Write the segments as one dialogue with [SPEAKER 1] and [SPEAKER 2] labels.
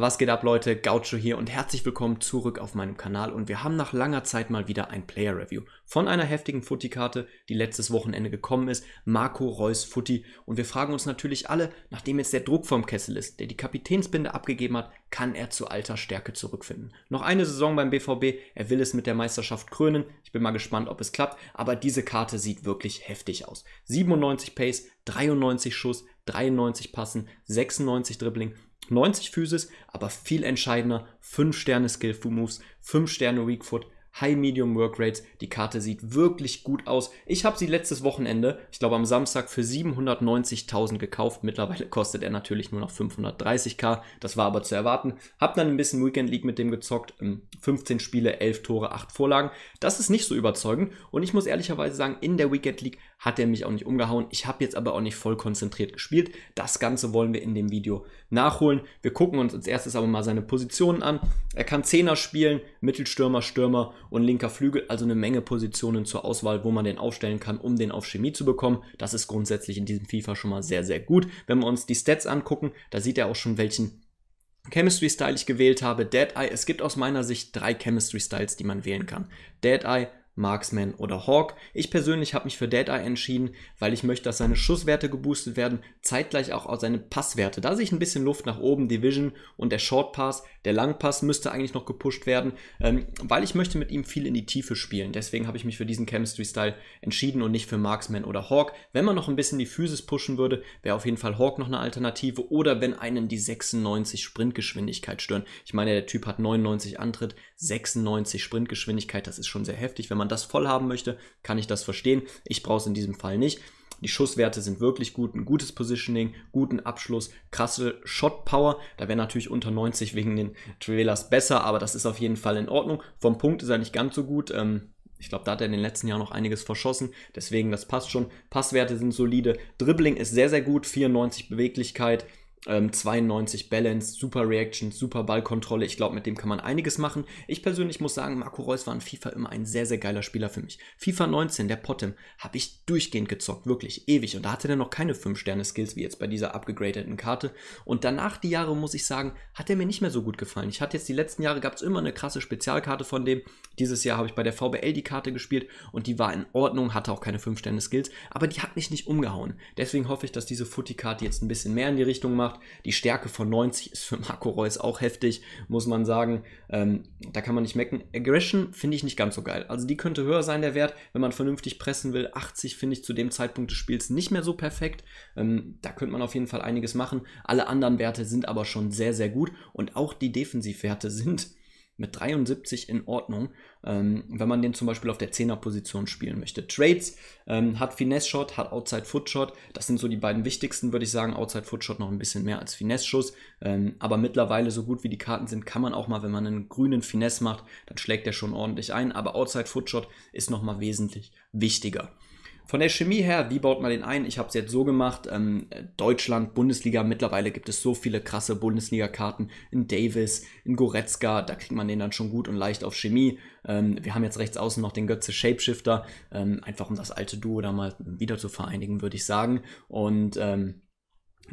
[SPEAKER 1] Was geht ab Leute, Gaucho hier und herzlich willkommen zurück auf meinem Kanal und wir haben nach langer Zeit mal wieder ein Player Review von einer heftigen Footy-Karte, die letztes Wochenende gekommen ist, Marco Reus Footy und wir fragen uns natürlich alle, nachdem jetzt der Druck vom Kessel ist, der die Kapitänsbinde abgegeben hat, kann er zu alter Stärke zurückfinden. Noch eine Saison beim BVB, er will es mit der Meisterschaft krönen, ich bin mal gespannt, ob es klappt, aber diese Karte sieht wirklich heftig aus. 97 Pace, 93 Schuss, 93 Passen, 96 Dribbling 90 Physis, aber viel entscheidender 5 Sterne Skillful Moves, 5 Sterne Weak Foot, High Medium Work Rates. Die Karte sieht wirklich gut aus. Ich habe sie letztes Wochenende, ich glaube am Samstag für 790.000 gekauft. Mittlerweile kostet er natürlich nur noch 530k. Das war aber zu erwarten. Hab dann ein bisschen Weekend League mit dem gezockt. 15 ähm, Spiele, 11 Tore, 8 Vorlagen. Das ist nicht so überzeugend und ich muss ehrlicherweise sagen, in der Weekend League hat er mich auch nicht umgehauen. Ich habe jetzt aber auch nicht voll konzentriert gespielt. Das Ganze wollen wir in dem Video nachholen. Wir gucken uns als erstes aber mal seine Positionen an. Er kann Zehner spielen, Mittelstürmer, Stürmer und linker Flügel, also eine Menge Positionen zur Auswahl, wo man den aufstellen kann, um den auf Chemie zu bekommen. Das ist grundsätzlich in diesem FIFA schon mal sehr, sehr gut. Wenn wir uns die Stats angucken, da sieht er auch schon, welchen Chemistry-Style ich gewählt habe. Dead Eye, es gibt aus meiner Sicht drei Chemistry-Styles, die man wählen kann. Dead Eye, Marksman oder Hawk. Ich persönlich habe mich für Dead Eye entschieden, weil ich möchte, dass seine Schusswerte geboostet werden, zeitgleich auch seine Passwerte. Da sehe ich ein bisschen Luft nach oben, Division und der Short Pass, der Langpass müsste eigentlich noch gepusht werden, ähm, weil ich möchte mit ihm viel in die Tiefe spielen. Deswegen habe ich mich für diesen Chemistry-Style entschieden und nicht für Marksman oder Hawk. Wenn man noch ein bisschen die Physis pushen würde, wäre auf jeden Fall Hawk noch eine Alternative oder wenn einen die 96 Sprintgeschwindigkeit stören. Ich meine, der Typ hat 99 Antritt, 96 Sprintgeschwindigkeit, das ist schon sehr heftig, wenn man man das voll haben möchte, kann ich das verstehen. Ich brauche es in diesem Fall nicht. Die Schusswerte sind wirklich gut, ein gutes Positioning, guten Abschluss, krasse Shot Power. Da wäre natürlich unter 90 wegen den Trailers besser, aber das ist auf jeden Fall in Ordnung. Vom Punkt ist er nicht ganz so gut. Ähm, ich glaube, da hat er in den letzten Jahren noch einiges verschossen. Deswegen, das passt schon. Passwerte sind solide. Dribbling ist sehr, sehr gut. 94 Beweglichkeit. Ähm, 92 Balance, super Reaction, super Ballkontrolle. Ich glaube, mit dem kann man einiges machen. Ich persönlich muss sagen, Marco Reus war in FIFA immer ein sehr, sehr geiler Spieler für mich. FIFA 19, der Potem, habe ich durchgehend gezockt, wirklich ewig. Und da hatte der noch keine 5-Sterne-Skills wie jetzt bei dieser abgegradeten Karte. Und danach die Jahre, muss ich sagen, hat er mir nicht mehr so gut gefallen. Ich hatte jetzt die letzten Jahre, gab es immer eine krasse Spezialkarte von dem. Dieses Jahr habe ich bei der VBL die Karte gespielt und die war in Ordnung, hatte auch keine 5-Sterne-Skills, aber die hat mich nicht umgehauen. Deswegen hoffe ich, dass diese Footy-Karte jetzt ein bisschen mehr in die Richtung macht gemacht. Die Stärke von 90 ist für Marco Reus auch heftig, muss man sagen. Ähm, da kann man nicht mecken. Aggression finde ich nicht ganz so geil. Also die könnte höher sein, der Wert, wenn man vernünftig pressen will. 80 finde ich zu dem Zeitpunkt des Spiels nicht mehr so perfekt. Ähm, da könnte man auf jeden Fall einiges machen. Alle anderen Werte sind aber schon sehr, sehr gut. Und auch die Defensivwerte sind mit 73 in Ordnung, ähm, wenn man den zum Beispiel auf der 10er-Position spielen möchte. Trades ähm, hat Finesse-Shot, hat Outside-Foot-Shot. Das sind so die beiden wichtigsten, würde ich sagen. Outside-Foot-Shot noch ein bisschen mehr als Finesse-Schuss. Ähm, aber mittlerweile, so gut wie die Karten sind, kann man auch mal, wenn man einen grünen Finesse macht, dann schlägt der schon ordentlich ein. Aber Outside-Foot-Shot ist nochmal wesentlich wichtiger. Von der Chemie her, wie baut man den ein? Ich habe es jetzt so gemacht. Ähm, Deutschland, Bundesliga, mittlerweile gibt es so viele krasse Bundesliga-Karten in Davis, in Goretzka, da kriegt man den dann schon gut und leicht auf Chemie. Ähm, wir haben jetzt rechts außen noch den Götze Shapeshifter, ähm, einfach um das alte Duo da mal wieder zu vereinigen, würde ich sagen. Und ähm,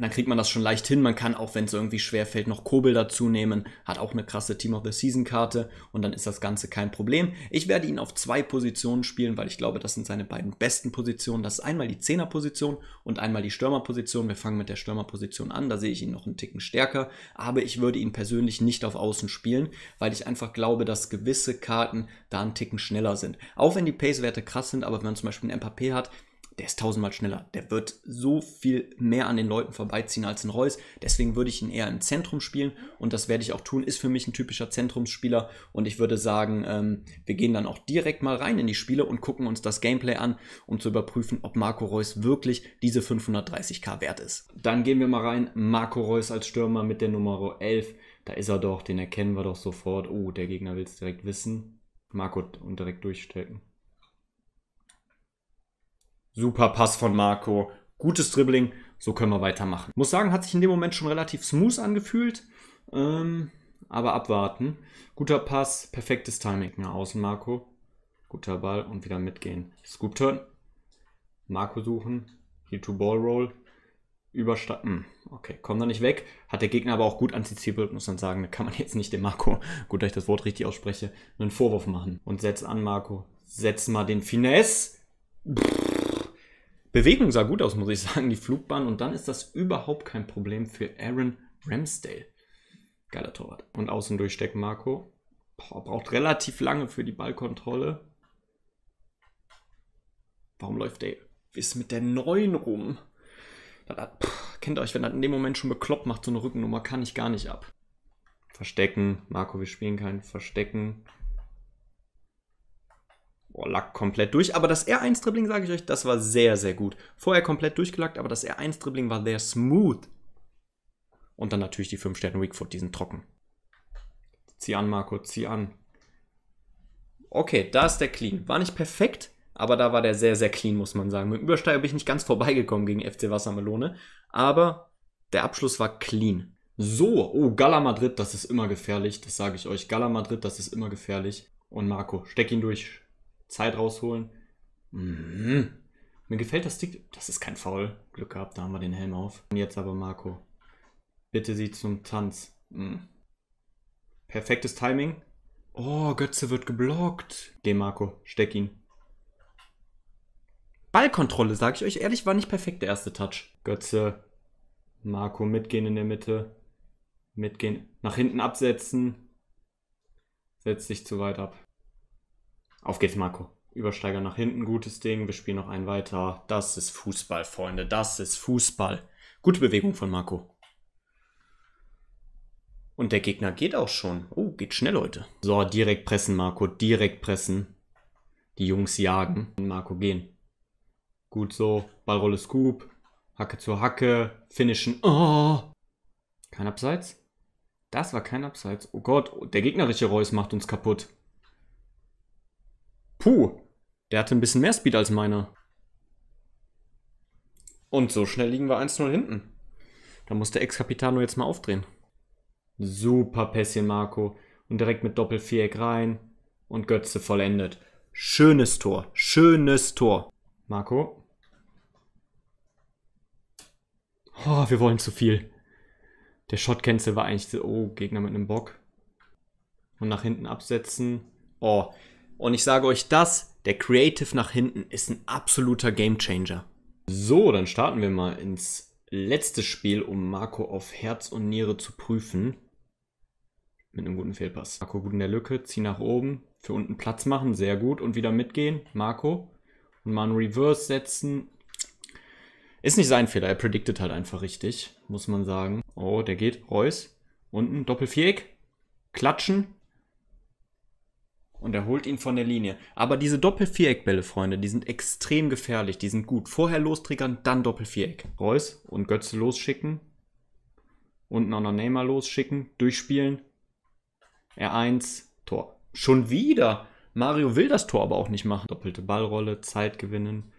[SPEAKER 1] dann kriegt man das schon leicht hin. Man kann auch, wenn es irgendwie schwer fällt, noch Kobel dazu nehmen. Hat auch eine krasse Team of the Season Karte und dann ist das Ganze kein Problem. Ich werde ihn auf zwei Positionen spielen, weil ich glaube, das sind seine beiden besten Positionen. Das ist einmal die Zehnerposition und einmal die Stürmerposition. Wir fangen mit der Stürmerposition an. Da sehe ich ihn noch einen Ticken stärker. Aber ich würde ihn persönlich nicht auf Außen spielen, weil ich einfach glaube, dass gewisse Karten da einen Ticken schneller sind. Auch wenn die Pace-Werte krass sind, aber wenn man zum Beispiel ein MPP hat, der ist tausendmal schneller. Der wird so viel mehr an den Leuten vorbeiziehen als ein Reus. Deswegen würde ich ihn eher im Zentrum spielen und das werde ich auch tun. Ist für mich ein typischer Zentrumsspieler und ich würde sagen, ähm, wir gehen dann auch direkt mal rein in die Spiele und gucken uns das Gameplay an, um zu überprüfen, ob Marco Reus wirklich diese 530k wert ist. Dann gehen wir mal rein. Marco Reus als Stürmer mit der Nummer 11. Da ist er doch, den erkennen wir doch sofort. Oh, der Gegner will es direkt wissen. Marco und direkt durchstecken. Super Pass von Marco, gutes Dribbling, so können wir weitermachen. Muss sagen, hat sich in dem Moment schon relativ smooth angefühlt, ähm, aber abwarten. Guter Pass, perfektes Timing nach außen, Marco. Guter Ball und wieder mitgehen. Scoop Turn. Marco suchen. Heel to Ball Roll. Überstatten. Hm, okay, kommt da nicht weg. Hat der Gegner aber auch gut antizipiert, muss man sagen. Da kann man jetzt nicht dem Marco, gut, dass ich das Wort richtig ausspreche, einen Vorwurf machen. Und setz an, Marco. Setz mal den Finesse. Pff. Bewegung sah gut aus, muss ich sagen, die Flugbahn. Und dann ist das überhaupt kein Problem für Aaron Ramsdale. Geiler Torwart. Und außen durchstecken Marco. Boah, braucht relativ lange für die Ballkontrolle. Warum läuft der? Ist mit der 9 rum? Das hat, pff, kennt euch, wenn er in dem Moment schon bekloppt macht, so eine Rückennummer, kann ich gar nicht ab. Verstecken. Marco, wir spielen kein Verstecken oh, Lack komplett durch. Aber das R1-Dribbling, sage ich euch, das war sehr, sehr gut. Vorher komplett durchgelackt, aber das R1-Dribbling war sehr smooth. Und dann natürlich die 5 Sterne Weakfoot, sind trocken. Zieh an, Marco, zieh an. Okay, da ist der Clean. War nicht perfekt, aber da war der sehr, sehr clean, muss man sagen. Mit dem Übersteiger bin ich nicht ganz vorbeigekommen gegen FC Wassermelone, aber der Abschluss war clean. So, oh, Gala Madrid, das ist immer gefährlich, das sage ich euch. Gala Madrid, das ist immer gefährlich. Und Marco, steck ihn durch, Zeit rausholen. Mhm. Mir gefällt das Stick. Das ist kein Foul. Glück gehabt, da haben wir den Helm auf. Und jetzt aber Marco. Bitte sie zum Tanz. Mhm. Perfektes Timing. Oh, Götze wird geblockt. Geh, Marco, steck ihn. Ballkontrolle, sag ich euch ehrlich, war nicht perfekt der erste Touch. Götze, Marco mitgehen in der Mitte. Mitgehen, nach hinten absetzen. Setzt sich zu weit ab. Auf geht's, Marco. Übersteiger nach hinten, gutes Ding. Wir spielen noch einen weiter. Das ist Fußball, Freunde. Das ist Fußball. Gute Bewegung von Marco. Und der Gegner geht auch schon. Oh, geht schnell heute. So, direkt pressen, Marco. Direkt pressen. Die Jungs jagen. Marco gehen. Gut so. Ballrolle Scoop. Hacke zur Hacke. Finishen. Oh! Kein Abseits? Das war kein Abseits. Oh Gott, der gegnerische Reus macht uns kaputt. Puh, der hatte ein bisschen mehr Speed als meiner. Und so schnell liegen wir 1-0 hinten. Da muss der Ex-Capitano jetzt mal aufdrehen. Super Pässchen, Marco. Und direkt mit Doppelviereck rein. Und Götze vollendet. Schönes Tor. Schönes Tor. Marco. Oh, wir wollen zu viel. Der Shot-Cancel war eigentlich so, oh, Gegner mit einem Bock. Und nach hinten absetzen. Oh, und ich sage euch das, der Creative nach hinten ist ein absoluter Gamechanger. So, dann starten wir mal ins letzte Spiel, um Marco auf Herz und Niere zu prüfen. Mit einem guten Fehlpass. Marco gut in der Lücke, zieh nach oben, für unten Platz machen, sehr gut. Und wieder mitgehen, Marco. Und mal einen Reverse setzen. Ist nicht sein Fehler, er prediktet halt einfach richtig, muss man sagen. Oh, der geht, Reus. Unten, Doppelviereck, klatschen, und er holt ihn von der Linie. Aber diese doppel viereck Freunde, die sind extrem gefährlich. Die sind gut. Vorher lostriggern, dann Doppel-Viereck. Reus und Götze losschicken. Unten auch noch Neymar losschicken. Durchspielen. R1, Tor. Schon wieder. Mario will das Tor aber auch nicht machen. Doppelte Ballrolle, Zeit gewinnen.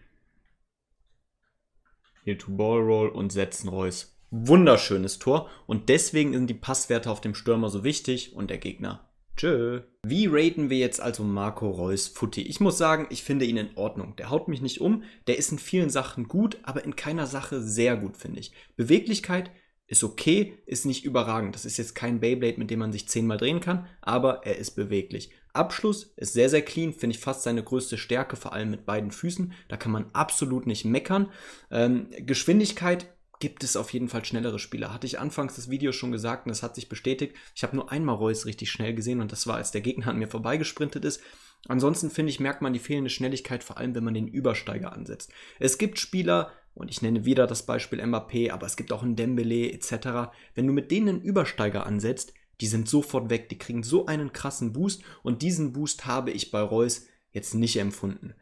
[SPEAKER 1] Hier to Ball Roll und setzen Reus. Wunderschönes Tor. Und deswegen sind die Passwerte auf dem Stürmer so wichtig und der Gegner Tschö. Wie raten wir jetzt also Marco Reus Futti? Ich muss sagen, ich finde ihn in Ordnung. Der haut mich nicht um, der ist in vielen Sachen gut, aber in keiner Sache sehr gut, finde ich. Beweglichkeit ist okay, ist nicht überragend. Das ist jetzt kein Beyblade, mit dem man sich zehnmal drehen kann, aber er ist beweglich. Abschluss ist sehr, sehr clean, finde ich fast seine größte Stärke, vor allem mit beiden Füßen. Da kann man absolut nicht meckern. Ähm, Geschwindigkeit gibt es auf jeden Fall schnellere Spieler. Hatte ich anfangs das Video schon gesagt und das hat sich bestätigt. Ich habe nur einmal Reus richtig schnell gesehen und das war, als der Gegner an mir vorbeigesprintet ist. Ansonsten finde ich, merkt man die fehlende Schnelligkeit, vor allem wenn man den Übersteiger ansetzt. Es gibt Spieler, und ich nenne wieder das Beispiel Mbappé, aber es gibt auch einen Dembele etc. Wenn du mit denen einen Übersteiger ansetzt, die sind sofort weg, die kriegen so einen krassen Boost und diesen Boost habe ich bei Reus jetzt nicht empfunden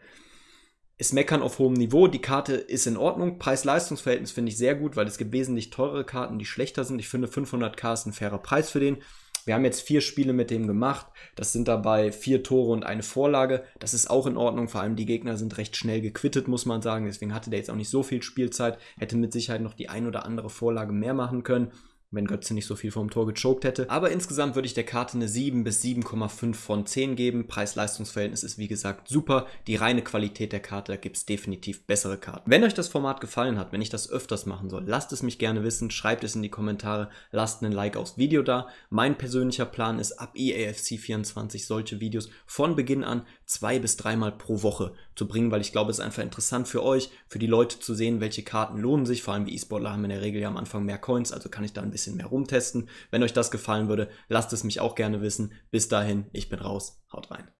[SPEAKER 1] ist Meckern auf hohem Niveau. Die Karte ist in Ordnung. Preis-Leistungs-Verhältnis finde ich sehr gut, weil es gibt wesentlich teurere Karten, die schlechter sind. Ich finde 500k ist ein fairer Preis für den. Wir haben jetzt vier Spiele mit dem gemacht. Das sind dabei vier Tore und eine Vorlage. Das ist auch in Ordnung. Vor allem die Gegner sind recht schnell gequittet, muss man sagen. Deswegen hatte der jetzt auch nicht so viel Spielzeit. Hätte mit Sicherheit noch die ein oder andere Vorlage mehr machen können wenn Götze nicht so viel vom Tor gechoked hätte. Aber insgesamt würde ich der Karte eine 7 bis 7,5 von 10 geben. Preis-Leistungs-Verhältnis ist wie gesagt super. Die reine Qualität der Karte, da gibt es definitiv bessere Karten. Wenn euch das Format gefallen hat, wenn ich das öfters machen soll, lasst es mich gerne wissen, schreibt es in die Kommentare, lasst einen Like aufs Video da. Mein persönlicher Plan ist, ab EAFC24 solche Videos von Beginn an zwei bis dreimal pro Woche zu bringen, weil ich glaube, es ist einfach interessant für euch, für die Leute zu sehen, welche Karten lohnen sich. Vor allem die E-Sportler haben in der Regel ja am Anfang mehr Coins, also kann ich da ein bisschen mehr rumtesten. Wenn euch das gefallen würde, lasst es mich auch gerne wissen. Bis dahin, ich bin raus, haut rein.